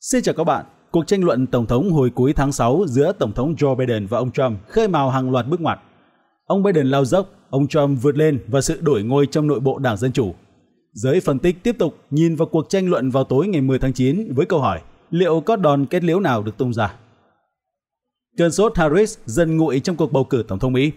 Xin chào các bạn. Cuộc tranh luận Tổng thống hồi cuối tháng 6 giữa Tổng thống Joe Biden và ông Trump khơi mào hàng loạt bước ngoặt. Ông Biden lao dốc, ông Trump vượt lên và sự đổi ngôi trong nội bộ Đảng Dân Chủ. Giới phân tích tiếp tục nhìn vào cuộc tranh luận vào tối ngày 10 tháng 9 với câu hỏi liệu có đòn kết liễu nào được tung ra. Cơn sốt Harris dần nguội trong cuộc bầu cử Tổng thống Mỹ.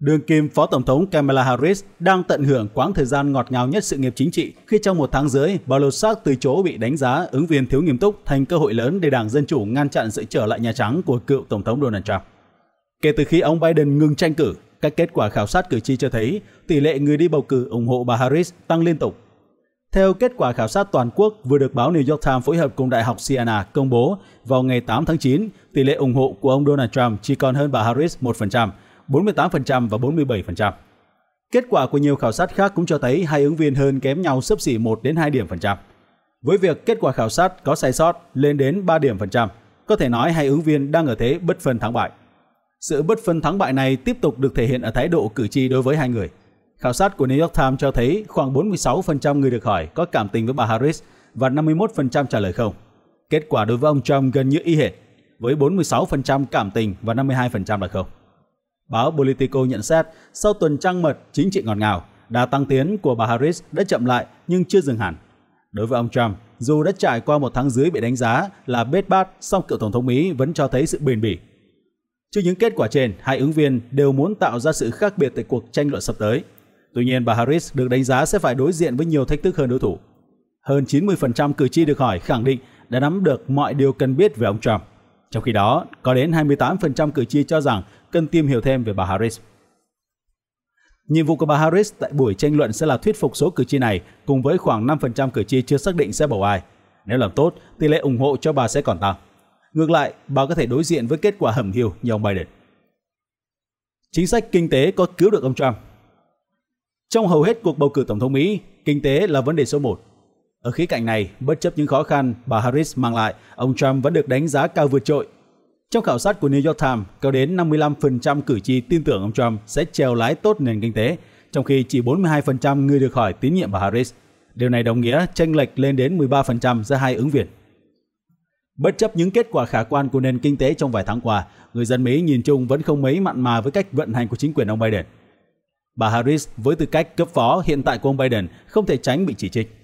Đương kim Phó Tổng thống Kamala Harris đang tận hưởng quãng thời gian ngọt ngào nhất sự nghiệp chính trị khi trong một tháng dưới, bà Lossack từ chỗ bị đánh giá ứng viên thiếu nghiêm túc thành cơ hội lớn để Đảng Dân Chủ ngăn chặn sự trở lại Nhà Trắng của cựu Tổng thống Donald Trump. Kể từ khi ông Biden ngừng tranh cử, các kết quả khảo sát cử tri cho thấy tỷ lệ người đi bầu cử ủng hộ bà Harris tăng liên tục. Theo kết quả khảo sát toàn quốc vừa được báo New York Times phối hợp cùng Đại học Siena công bố vào ngày 8 tháng 9, tỷ lệ ủng hộ của ông Donald Trump chỉ còn hơn bà Harris 1%, 48% và 47%. Kết quả của nhiều khảo sát khác cũng cho thấy hai ứng viên hơn kém nhau sấp xỉ 1 đến 2 điểm phần trăm. Với việc kết quả khảo sát có sai sót lên đến 3 điểm phần trăm, có thể nói hai ứng viên đang ở thế bất phân thắng bại. Sự bất phân thắng bại này tiếp tục được thể hiện ở thái độ cử tri đối với hai người. Khảo sát của New York Times cho thấy khoảng 46% người được hỏi có cảm tình với bà Harris và 51% trả lời không. Kết quả đối với ông Trump gần như y hệt, với 46% cảm tình và 52% là không. Báo Politico nhận xét, sau tuần trăng mật chính trị ngọt ngào, đà tăng tiến của bà Harris đã chậm lại nhưng chưa dừng hẳn. Đối với ông Trump, dù đã trải qua một tháng dưới bị đánh giá là bết bát, song cựu Tổng thống Mỹ vẫn cho thấy sự bền bỉ. Trước những kết quả trên, hai ứng viên đều muốn tạo ra sự khác biệt tại cuộc tranh luận sắp tới. Tuy nhiên, bà Harris được đánh giá sẽ phải đối diện với nhiều thách thức hơn đối thủ. Hơn 90% cử tri được hỏi khẳng định đã nắm được mọi điều cần biết về ông Trump. Trong khi đó, có đến 28% cử tri cho rằng cần tìm hiểu thêm về bà Harris. Nhiệm vụ của bà Harris tại buổi tranh luận sẽ là thuyết phục số cử tri này cùng với khoảng 5% cử tri chưa xác định sẽ bầu ai. Nếu làm tốt, tỷ lệ ủng hộ cho bà sẽ còn tăng. Ngược lại, bà có thể đối diện với kết quả hầm hiu như ông Biden. Chính sách kinh tế có cứu được ông Trump? Trong hầu hết cuộc bầu cử tổng thống Mỹ, kinh tế là vấn đề số 1. Ở khía cạnh này, bất chấp những khó khăn bà Harris mang lại, ông Trump vẫn được đánh giá cao vượt trội. Trong khảo sát của New York Times, có đến 55% cử tri tin tưởng ông Trump sẽ trèo lái tốt nền kinh tế, trong khi chỉ 42% người được hỏi tín nhiệm bà Harris. Điều này đồng nghĩa chênh lệch lên đến 13% giữa hai ứng viên. Bất chấp những kết quả khả quan của nền kinh tế trong vài tháng qua, người dân Mỹ nhìn chung vẫn không mấy mặn mà với cách vận hành của chính quyền ông Biden. Bà Harris với tư cách cấp phó hiện tại của ông Biden không thể tránh bị chỉ trích.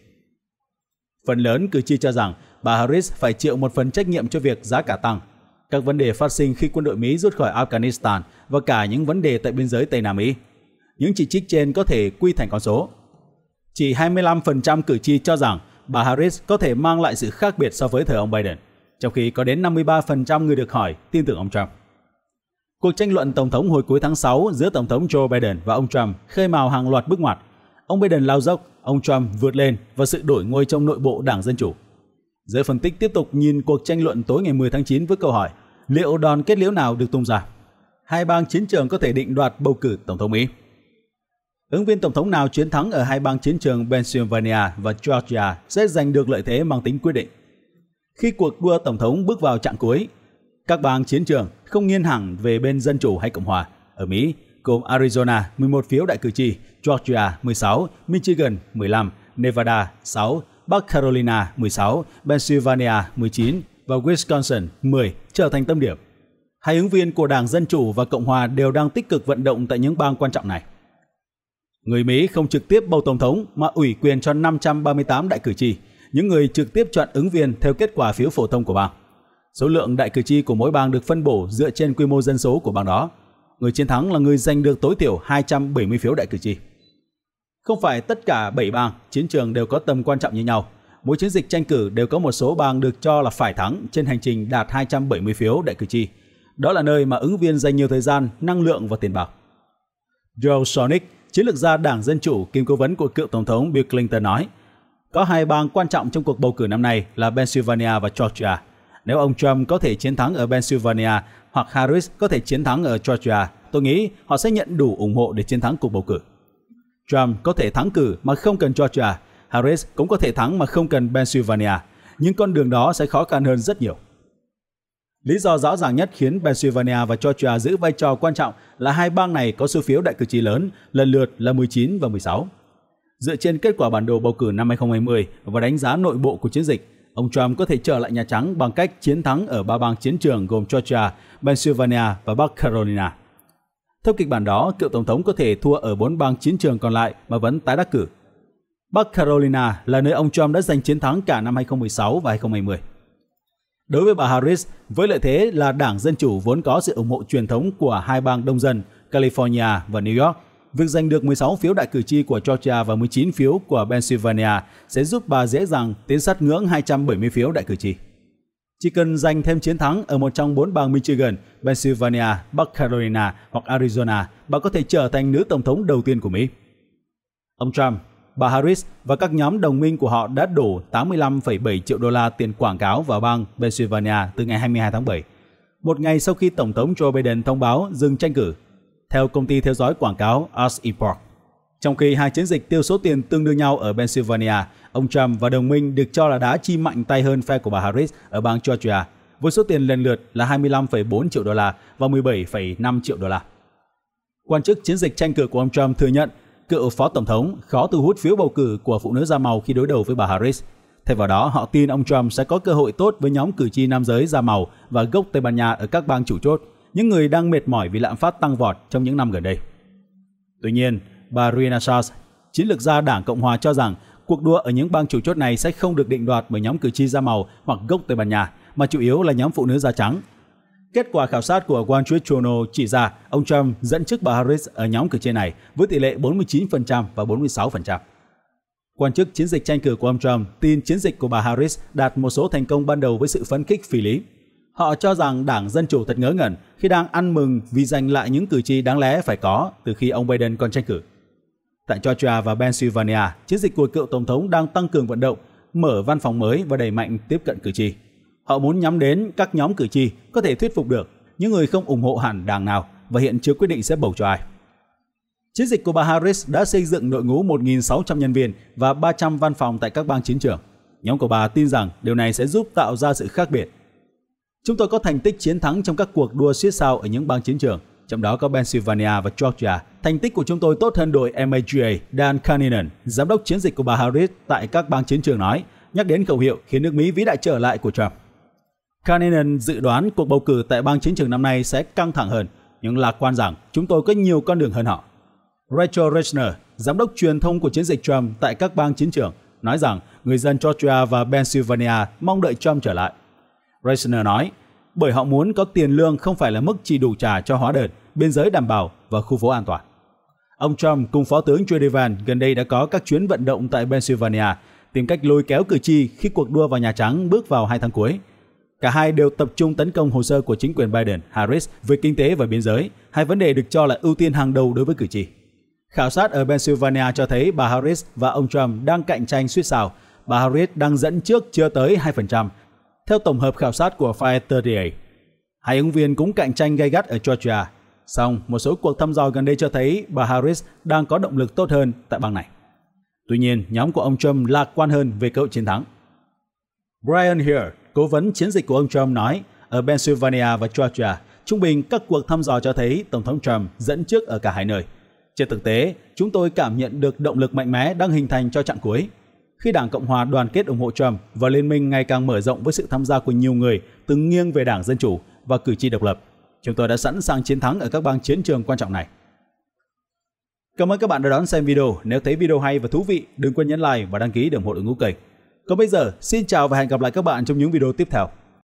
Phần lớn cử tri cho rằng bà Harris phải chịu một phần trách nhiệm cho việc giá cả tăng. Các vấn đề phát sinh khi quân đội Mỹ rút khỏi Afghanistan và cả những vấn đề tại biên giới Tây Nam Mỹ. Những chỉ trích trên có thể quy thành con số. Chỉ 25% cử tri cho rằng bà Harris có thể mang lại sự khác biệt so với thời ông Biden, trong khi có đến 53% người được hỏi tin tưởng ông Trump. Cuộc tranh luận tổng thống hồi cuối tháng 6 giữa tổng thống Joe Biden và ông Trump khơi mào hàng loạt bước ngoặt ông Biden lao dốc, ông Trump vượt lên và sự đổi ngôi trong nội bộ Đảng Dân Chủ. Giới phân tích tiếp tục nhìn cuộc tranh luận tối ngày 10 tháng 9 với câu hỏi liệu đòn kết liễu nào được tung ra? Hai bang chiến trường có thể định đoạt bầu cử Tổng thống Mỹ. Ứng viên Tổng thống nào chiến thắng ở hai bang chiến trường Pennsylvania và Georgia sẽ giành được lợi thế mang tính quyết định. Khi cuộc đua Tổng thống bước vào trạng cuối, các bang chiến trường không nghiêng hẳn về bên Dân Chủ hay Cộng Hòa. Ở Mỹ, gồm Arizona 11 phiếu đại cử tri, Georgia 16, Michigan 15, Nevada 6, Bắc Carolina 16, Pennsylvania 19 và Wisconsin 10 trở thành tâm điểm. Hai ứng viên của Đảng Dân Chủ và Cộng Hòa đều đang tích cực vận động tại những bang quan trọng này. Người Mỹ không trực tiếp bầu tổng thống mà ủy quyền cho 538 đại cử tri, những người trực tiếp chọn ứng viên theo kết quả phiếu phổ thông của bang. Số lượng đại cử tri của mỗi bang được phân bổ dựa trên quy mô dân số của bang đó người chiến thắng là người giành được tối thiểu 270 phiếu đại cử tri. Không phải tất cả 7 bang, chiến trường đều có tầm quan trọng như nhau. Mỗi chiến dịch tranh cử đều có một số bang được cho là phải thắng trên hành trình đạt 270 phiếu đại cử tri. Đó là nơi mà ứng viên dành nhiều thời gian, năng lượng và tiền bạc. Joe Sonic, chiến lược gia Đảng Dân Chủ, kiêm cố vấn của cựu Tổng thống Bill Clinton nói, có hai bang quan trọng trong cuộc bầu cử năm nay là Pennsylvania và Georgia. Nếu ông Trump có thể chiến thắng ở Pennsylvania hoặc Harris có thể chiến thắng ở Georgia, tôi nghĩ họ sẽ nhận đủ ủng hộ để chiến thắng cuộc bầu cử. Trump có thể thắng cử mà không cần Georgia, Harris cũng có thể thắng mà không cần Pennsylvania, nhưng con đường đó sẽ khó khăn hơn rất nhiều. Lý do rõ ràng nhất khiến Pennsylvania và Georgia giữ vai trò quan trọng là hai bang này có số phiếu đại cử tri lớn, lần lượt là 19 và 16. Dựa trên kết quả bản đồ bầu cử năm 2020 và đánh giá nội bộ của chiến dịch, ông Trump có thể trở lại Nhà Trắng bằng cách chiến thắng ở ba bang chiến trường gồm Georgia, Pennsylvania và Bắc Carolina. Theo kịch bản đó, cựu Tổng thống có thể thua ở bốn bang chiến trường còn lại mà vẫn tái đắc cử. Bắc Carolina là nơi ông Trump đã giành chiến thắng cả năm 2016 và 2020. Đối với bà Harris, với lợi thế là Đảng Dân Chủ vốn có sự ủng hộ truyền thống của hai bang đông dân California và New York, Việc giành được 16 phiếu đại cử tri của Georgia và 19 phiếu của Pennsylvania sẽ giúp bà dễ dàng tiến sát ngưỡng 270 phiếu đại cử tri. Chỉ cần giành thêm chiến thắng ở một trong bốn bang Michigan, Pennsylvania, Bắc Carolina hoặc Arizona, bà có thể trở thành nữ tổng thống đầu tiên của Mỹ. Ông Trump, bà Harris và các nhóm đồng minh của họ đã đổ 85,7 triệu đô la tiền quảng cáo vào bang Pennsylvania từ ngày 22 tháng 7, một ngày sau khi Tổng thống Joe Biden thông báo dừng tranh cử theo công ty theo dõi quảng cáo Ars Epoch. Trong khi hai chiến dịch tiêu số tiền tương đương nhau ở Pennsylvania, ông Trump và đồng minh được cho là đã chi mạnh tay hơn phe của bà Harris ở bang Georgia với số tiền lần lượt là 25,4 triệu đô la và 17,5 triệu đô la. Quan chức chiến dịch tranh cử của ông Trump thừa nhận cựu phó tổng thống khó thu hút phiếu bầu cử của phụ nữ da màu khi đối đầu với bà Harris. Thay vào đó, họ tin ông Trump sẽ có cơ hội tốt với nhóm cử tri nam giới da màu và gốc Tây Ban Nha ở các bang chủ chốt – những người đang mệt mỏi vì lạm phát tăng vọt trong những năm gần đây. Tuy nhiên, bà Rina Charles, chiến lược gia Đảng Cộng Hòa cho rằng cuộc đua ở những bang chủ chốt này sẽ không được định đoạt bởi nhóm cử tri da màu hoặc gốc Tây Ban Nha, mà chủ yếu là nhóm phụ nữ da trắng. Kết quả khảo sát của Wall Street Journal chỉ ra ông Trump dẫn trước bà Harris ở nhóm cử tri này với tỷ lệ 49% và 46%. Quan chức chiến dịch tranh cử của ông Trump tin chiến dịch của bà Harris đạt một số thành công ban đầu với sự phấn khích phi lý. Họ cho rằng Đảng Dân Chủ thật ngớ ngẩn khi đang ăn mừng vì giành lại những cử tri đáng lẽ phải có từ khi ông Biden còn tranh cử. Tại Georgia và Pennsylvania, chiến dịch của cựu Tổng thống đang tăng cường vận động, mở văn phòng mới và đẩy mạnh tiếp cận cử tri. Họ muốn nhắm đến các nhóm cử tri có thể thuyết phục được những người không ủng hộ hẳn đảng nào và hiện chưa quyết định sẽ bầu cho ai. Chiến dịch của bà Harris đã xây dựng đội ngũ 1.600 nhân viên và 300 văn phòng tại các bang chiến trường. Nhóm của bà tin rằng điều này sẽ giúp tạo ra sự khác biệt Chúng tôi có thành tích chiến thắng trong các cuộc đua siết sao ở những bang chiến trường, trong đó có Pennsylvania và Georgia. Thành tích của chúng tôi tốt hơn đội MAGA Dan Cannon, giám đốc chiến dịch của bà Harris tại các bang chiến trường nói, nhắc đến khẩu hiệu khiến nước Mỹ vĩ đại trở lại của Trump. Cannon dự đoán cuộc bầu cử tại bang chiến trường năm nay sẽ căng thẳng hơn, nhưng lạc quan rằng chúng tôi có nhiều con đường hơn họ. Rachel Rechner, giám đốc truyền thông của chiến dịch Trump tại các bang chiến trường, nói rằng người dân Georgia và Pennsylvania mong đợi Trump trở lại – Reisner nói, bởi họ muốn có tiền lương không phải là mức chỉ đủ trả cho hóa đơn, biên giới đảm bảo và khu phố an toàn. Ông Trump cùng Phó tướng Joe Devan gần đây đã có các chuyến vận động tại Pennsylvania, tìm cách lôi kéo cử tri khi cuộc đua vào Nhà Trắng bước vào hai tháng cuối. Cả hai đều tập trung tấn công hồ sơ của chính quyền Biden, Harris về kinh tế và biên giới, hai vấn đề được cho là ưu tiên hàng đầu đối với cử tri. Khảo sát ở Pennsylvania cho thấy bà Harris và ông Trump đang cạnh tranh suýt sào. Bà Harris đang dẫn trước chưa tới 2%, theo tổng hợp khảo sát của Fire hai ứng viên cũng cạnh tranh gay gắt ở Georgia. Song, một số cuộc thăm dò gần đây cho thấy bà Harris đang có động lực tốt hơn tại bang này. Tuy nhiên, nhóm của ông Trump lạc quan hơn về cơ hội chiến thắng. Brian Heer, cố vấn chiến dịch của ông Trump nói, ở Pennsylvania và Georgia, trung bình các cuộc thăm dò cho thấy Tổng thống Trump dẫn trước ở cả hai nơi. Trên thực tế, chúng tôi cảm nhận được động lực mạnh mẽ đang hình thành cho trạng cuối khi Đảng Cộng hòa đoàn kết ủng hộ Trump và liên minh ngày càng mở rộng với sự tham gia của nhiều người từng nghiêng về Đảng Dân Chủ và cử tri độc lập. Chúng tôi đã sẵn sàng chiến thắng ở các bang chiến trường quan trọng này. Cảm ơn các bạn đã đón xem video. Nếu thấy video hay và thú vị, đừng quên nhấn like và đăng ký để ủng hộ đội ngũ kênh. Còn bây giờ, xin chào và hẹn gặp lại các bạn trong những video tiếp theo.